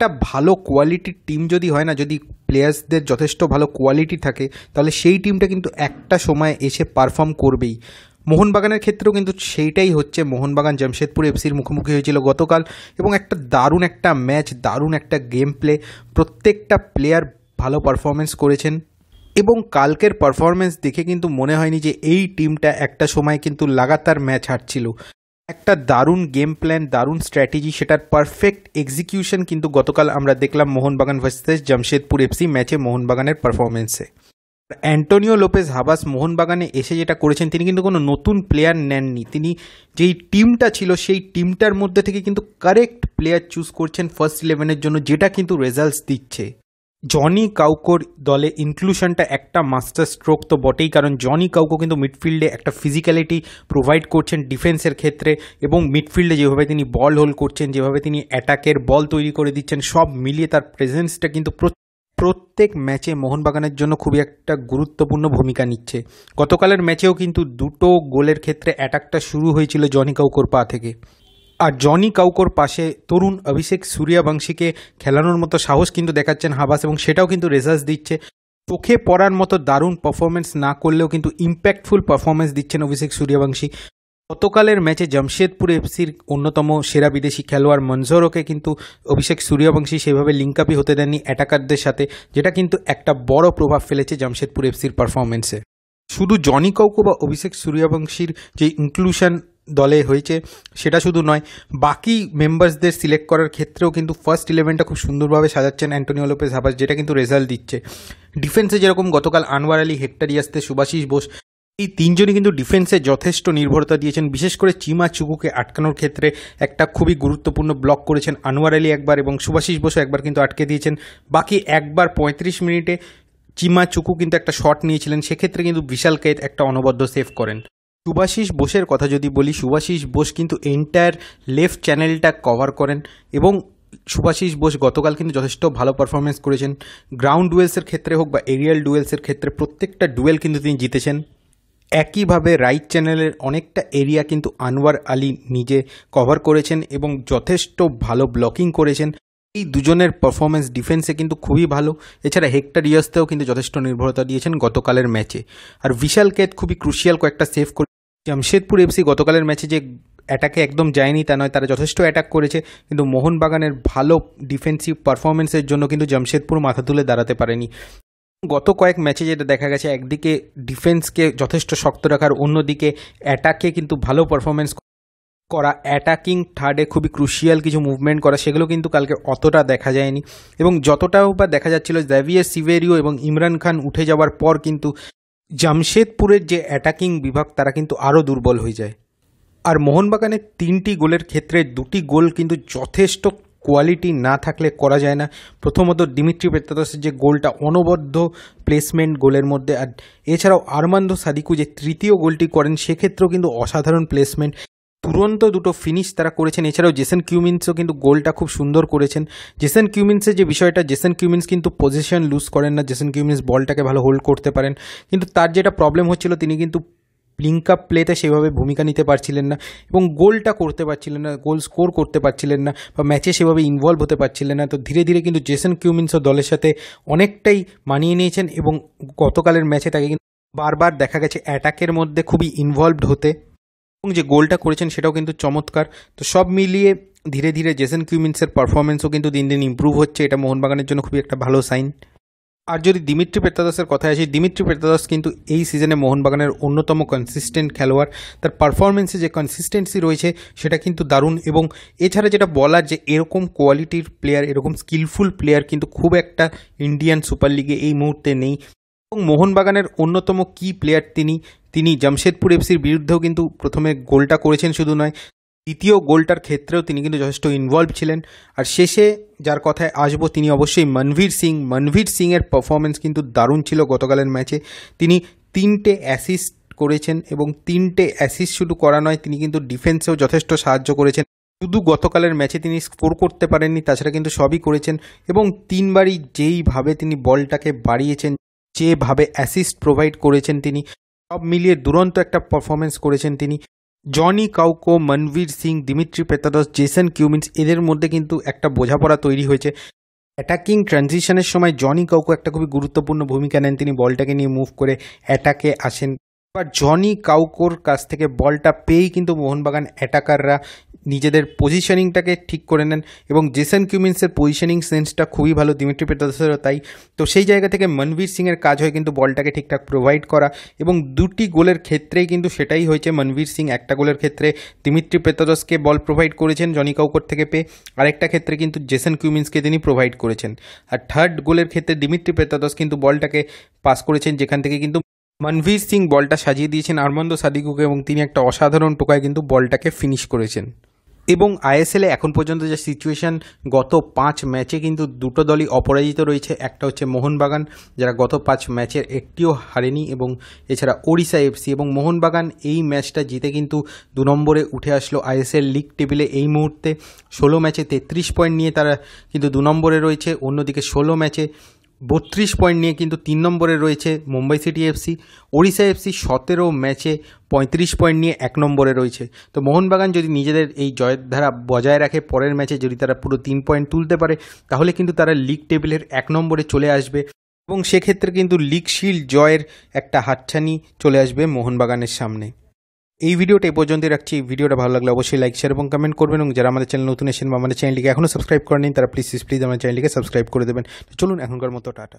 একটা ভালো কোয়ালিটির টিম যদি হয় না যদি প্লেয়ার্সদের যথেষ্ট ভালো কোয়ালিটি থাকে তাহলে সেই টিমটা কিন্তু একটা সময় এসে পারফর্ম করবেই মোহনবাগানের ক্ষেত্রেও কিন্তু সেইটাই হচ্ছে মোহনবাগান জামশেদপুর এফসির মুখোমুখি হয়েছিল গতকাল এবং একটা দারুণ একটা ম্যাচ দারুণ একটা গেম প্লে প্রত্যেকটা প্লেয়ার ভালো পারফরমেন্স করেছেন এবং কালকের পারফরমেন্স দেখে কিন্তু মনে হয়নি যে এই টিমটা একটা সময় কিন্তু লাগাতার ম্যাচ হারছিল একটা দারুণ গেম প্ল্যান দারুণ স্ট্র্যাটেজি সেটার পারফেক্ট এক্সিকিউশন কিন্তু গতকাল আমরা দেখলাম মোহনবাগান ভার্সেস জামশেদপুর এফসি ম্যাচে মোহনবাগানের পারফরমেন্সে অ্যান্টোনিও লোপেজ হাবাস মোহনবাগানে এসে যেটা করেছেন তিনি কিন্তু কোনো নতুন প্লেয়ার নেননি তিনি যেই টিমটা ছিল সেই টিমটার মধ্যে থেকে কিন্তু কারেক্ট প্লেয়ার চুজ করছেন ফার্স্ট ইলেভেনের জন্য যেটা কিন্তু রেজাল্টস দিচ্ছে জনি কাউকোর দলে ইনক্লুশনটা একটা মাস্টার স্ট্রোক তো বটেই কারণ জনি কাউকো কিন্তু মিডফিল্ডে একটা ফিজিক্যালিটি প্রোভাইড করছেন ডিফেন্সের ক্ষেত্রে এবং মিডফিল্ডে যেভাবে তিনি বল হোল্ড করছেন যেভাবে তিনি অ্যাটাকের বল তৈরি করে দিচ্ছেন সব মিলিয়ে তার প্রেজেন্সটা কিন্তু প্রত্যেক ম্যাচে মোহনবাগানের জন্য খুবই একটা গুরুত্বপূর্ণ ভূমিকা নিচ্ছে গতকালের ম্যাচেও কিন্তু দুটো গোলের ক্ষেত্রে অ্যাটাকটা শুরু হয়েছিল জনি কাউকোর পা থেকে আর জনি কাউকোর পাশে তরুণ অভিষেক সূর্যাবংশীকে খেলানোর মতো সাহস কিন্তু দেখাচ্ছেন হাবাস এবং সেটাও কিন্তু রেজাল্ট দিচ্ছে চোখে পড়ার মতো দারুণ পারফরমেন্স না করলেও কিন্তু ইম্প্যাক্টফুল পারফরমেন্স দিচ্ছেন অভিষেক সূর্যবংশী গতকালের ম্যাচে জামশেদপুর এফসির অন্যতম সেরা বিদেশি খেলোয়াড় মনজোরকে কিন্তু অভিষেক সূর্যবংশী সেভাবে লিঙ্কাপি হতে দেননি অ্যাটাকারদের সাথে যেটা কিন্তু একটা বড় প্রভাব ফেলেছে জামশেদপুর এফসির পারফরমেন্সে শুধু জনি কৌকো বা অভিষেক সূর্যবংশীর যে ইনক্লুশন দলে হয়েছে সেটা শুধু নয় বাকি মেম্বার্সদের সিলেক্ট করার ক্ষেত্রেও কিন্তু ফার্স্ট ইলেভেনটা খুব সুন্দরভাবে সাজাচ্ছেন অ্যান্টনিও লোপেস হাবাস যেটা কিন্তু রেজাল্ট দিচ্ছে ডিফেন্সে যেরকম গতকাল আনোয়ার আলী হেক্টারিয়াসতে সুভাষিস বোস এই তিনজনই কিন্তু ডিফেন্সে যথেষ্ট নির্ভরতা দিয়েছেন বিশেষ করে চিমা চুকুকে আটকানোর ক্ষেত্রে একটা খুবই গুরুত্বপূর্ণ ব্লক করেছেন আনোয়ার আলী একবার এবং সুভাষিস বসু একবার কিন্তু আটকে দিয়েছেন বাকি একবার পঁয়ত্রিশ মিনিটে চিমা চুকু কিন্তু একটা শট নিয়েছিলেন সেক্ষেত্রে কিন্তু বিশাল কেত একটা অনবদ্য সেভ করেন সুভাষিস বোসের কথা যদি বলি সুভাষিস বোস কিন্তু এন্টায়ার লেফট চ্যানেলটা কভার করেন এবং সুভাষিস বোস গতকাল কিন্তু যথেষ্ট ভালো পারফরমেন্স করেছেন গ্রাউন্ড ডুয়েলসের ক্ষেত্রে হোক বা এরিয়াল ডুয়েলসের ক্ষেত্রে প্রত্যেকটা ডুয়েল কিন্তু তিনি জিতেছেন একইভাবে রাইট চ্যানেলের অনেকটা এরিয়া কিন্তু আনোয়ার আলী নিজে কভার করেছেন এবং যথেষ্ট ভালো ব্লকিং করেছেন এই দুজনের পারফরমেন্স ডিফেন্সে কিন্তু খুবই ভালো এছাড়া হেক্টর ইয়াসতেও কিন্তু যথেষ্ট নির্ভরতা দিয়েছেন গতকালের ম্যাচে আর বিশাল কেত খুবই ক্রুশিয়াল কয়েকটা সেভ করে জামশেদপুর এফসি গতকালের ম্যাচে যে অ্যাটাকে একদম যায়নি তা নয় তারা যথেষ্ট অ্যাটাক করেছে কিন্তু মোহনবাগানের ভালো ডিফেন্সিভ পারফরমেন্সের জন্য কিন্তু জামশেদপুর মাথা তুলে দাঁড়াতে পারেনি গত কয়েক ম্যাচে যেটা দেখা গেছে একদিকে ডিফেন্সকে যথেষ্ট শক্ত রাখার অন্যদিকে অ্যাটাকে কিন্তু ভালো পারফরমেন্স করা অ্যাটাকিং থার্ডে খুবই ক্রুশিয়াল কিছু মুভমেন্ট করা সেগুলো কিন্তু কালকে অতটা দেখা যায়নি এবং যতটাও বা দেখা যাচ্ছিল জ্যাভিয়ার সিভেরিও এবং ইমরান খান উঠে যাওয়ার পর কিন্তু জামশেদপুরের যে অ্যাটাকিং বিভাগ তারা কিন্তু আরও দুর্বল হয়ে যায় আর মোহনবাগানের তিনটি গোলের ক্ষেত্রে দুটি গোল কিন্তু যথেষ্ট কোয়ালিটি না থাকলে করা যায় না প্রথমত ডিমিট্রি পেত্রাদাসের যে গোলটা অনবদ্য প্লেসমেন্ট গোলের মধ্যে আর এছাড়াও আরমান্দ সাদিকু যে তৃতীয় গোলটি করেন সেক্ষেত্রেও কিন্তু অসাধারণ প্লেসমেন্ট তুরন্ত দুটো ফিনিশ তারা করেছেন এছাড়াও জেসেন কিউমিন্সও কিন্তু গোলটা খুব সুন্দর করেছেন জেসেন কিউমিন্সের যে বিষয়টা জেসেন কিউমিন্স কিন্তু পজিশন লুজ করেন না জেসেন কিউমিন্স বলটাকে ভালো হোল্ড করতে পারেন কিন্তু তার যেটা প্রবলেম হচ্ছিল তিনি কিন্তু লিঙ্ক আপ প্লেতে সেভাবে ভূমিকা নিতে পারছিলেন না এবং গোলটা করতে পারছিলেন না গোল স্কোর করতে পারছিলেন না বা ম্যাচে সেভাবে ইনভলভ হতে পারছিলেন না তো ধীরে ধীরে কিন্তু জেসেন কিউমিন্সও দলের সাথে অনেকটাই মানিয়ে নিয়েছেন এবং গতকালের ম্যাচে তাকে কিন্তু বারবার দেখা গেছে অ্যাটাকের মধ্যে খুবই ইনভলভড হতে এবং যে গোলটা করেছেন সেটাও কিন্তু চমৎকার তো সব মিলিয়ে ধীরে ধীরে জেসেন কিউমিন্সের পারফরমেন্সও কিন্তু দিন দিন ইম্প্রুভ হচ্ছে এটা মোহনবাগানের জন্য খুবই একটা ভালো সাইন আর যদি দিমিত্রি পেত্রাদাসের কথায় আসি দিমিত্রি পেত্রাদাস কিন্তু এই সিজনে মোহনবাগানের অন্যতম কনসিস্টেন্ট খেলোয়াড় তার পারফরমেন্সে যে কনসিস্টেন্সি রয়েছে সেটা কিন্তু দারুণ এবং এছাড়া যেটা বলার যে এরকম কোয়ালিটির প্লেয়ার এরকম স্কিলফুল প্লেয়ার কিন্তু খুব একটা ইন্ডিয়ান সুপার লিগে এই মুহূর্তে নেই এবং মোহনবাগানের অন্যতম কি প্লেয়ার তিনি তিনি জামশেদপুর এফসির বিরুদ্ধেও কিন্তু প্রথমে গোলটা করেছেন শুধু নয় দ্বিতীয় গোলটার ক্ষেত্রেও তিনি কিন্তু যথেষ্ট ইনভলভ ছিলেন আর শেষে যার কথায় আসবো তিনি অবশ্যই মনভীর সিং মনভীর সিংয়ের পারফরমেন্স কিন্তু দারুণ ছিল গতকালের ম্যাচে তিনি তিনটে অ্যাসিস্ট করেছেন এবং তিনটে অ্যাসিস্ট শুধু করা নয় তিনি কিন্তু ডিফেন্সেও যথেষ্ট সাহায্য করেছেন শুধু গতকালের ম্যাচে তিনি স্কোর করতে পারেননি তাছাড়া কিন্তু সবই করেছেন এবং তিনবারই যেইভাবে তিনি বলটাকে বাড়িয়েছেন যেভাবে অ্যাসিস্ট প্রোভাইড করেছেন তিনি সব মিলিয়ে দুরন্ত একটা পারফরমেন্স করেছেন তিনি Jonny Kauko Manvir Singh Dimitri Petratos Jason Cummings এদের মধ্যে কিন্তু একটা বোঝাপড়া তৈরি হয়েছে অ্যাটাকিং ট্রানজিশনের সময় জনি কাউকো একটা খুবই গুরুত্বপূর্ণ ভূমিকা নেন তিনি বলটাকে নিয়ে মুভ করে অ্যাটাকে আসেন এবার জনি কাউকোর কাছ থেকে বলটা পেয়েই কিন্তু মোহনবাগান অ্যাটাকাররা নিজেদের পজিশনিংটাকে ঠিক করে নেন এবং জেসন কিউমিন্সের পজিশনিং সেন্সটা খুবই ভালো দিমিত্রি পেটাসেরও তাই তো সেই জায়গা থেকে মনবীর সিংয়ের কাজ হয় কিন্তু বলটাকে ঠিকঠাক প্রোভাইড করা এবং দুটি গোলের ক্ষেত্রেই কিন্তু সেটাই হয়েছে মনবীর সিং একটা গোলের ক্ষেত্রে দিমিত্রি পেতারসকে বল প্রোভাইড করেছেন জনি কাউকোর থেকে পেয়ে আরেকটা ক্ষেত্রে কিন্তু জেসন কিউমিন্সকে তিনি প্রোভাইড করেছেন আর থার্ড গোলের ক্ষেত্রে দিমিত্রি পেতারস কিন্তু বলটাকে পাস করেছেন যেখান থেকে কিন্তু মনভীর সিং বলটা সাজিয়ে দিয়েছেন আর্মান্দ সাদিকুকে এবং তিনি একটা অসাধারণ টোকায় কিন্তু বলটাকে ফিনিশ করেছেন এবং আইএসএলে এখন পর্যন্ত যে সিচুয়েশান গত পাঁচ ম্যাচে কিন্তু দুটো দলই অপরাজিত রয়েছে একটা হচ্ছে মোহনবাগান যারা গত পাঁচ ম্যাচের একটিও হারেনি এবং এছাড়া ওড়িশা এফসি এবং মোহনবাগান এই ম্যাচটা জিতে কিন্তু দু নম্বরে উঠে আসলো আইএসএল লিগ টেবিলে এই মুহূর্তে ষোলো ম্যাচে তেত্রিশ পয়েন্ট নিয়ে তারা কিন্তু দু নম্বরে রয়েছে অন্যদিকে ষোলো ম্যাচে বত্রিশ পয়েন্ট নিয়ে কিন্তু তিন নম্বরে রয়েছে Mumbai city FC Odisha FC সতেরো ম্যাচে পঁয়ত্রিশ পয়েন্ট নিয়ে এক নম্বরে রয়েছে তো মোহনবাগান যদি নিজেদের এই জয়ের ধারা বজায় রাখে পরের ম্যাচে যদি তারা পুরো তিন পয়েন্ট তুলতে পারে তাহলে কিন্তু তারা লিগ টেবিলের এক নম্বরে চলে আসবে এবং সেক্ষেত্রে কিন্তু লিগ শিল্ড জয়ের একটা হাতছানি চলে আসবে মোহনবাগানের সামনে এই ভিডিওটা এই পর্যন্ত রাখছি ভিডিওটা ভালো লাগলে অবশ্যই লাইক শেয়ার এবং কমেন্ট করবেন এবং যারা আমাদের চ্যানেল নতুন এসেছেন বা আমাদের চ্যানেলটিকে এখনও সাবস্ক্রাইব করেন তারা প্লিজ প্লিজ আমার চ্যানেলটিকে সাবস্ক্রাইব করে দেবেন চলুন এখনকার মতো টাটা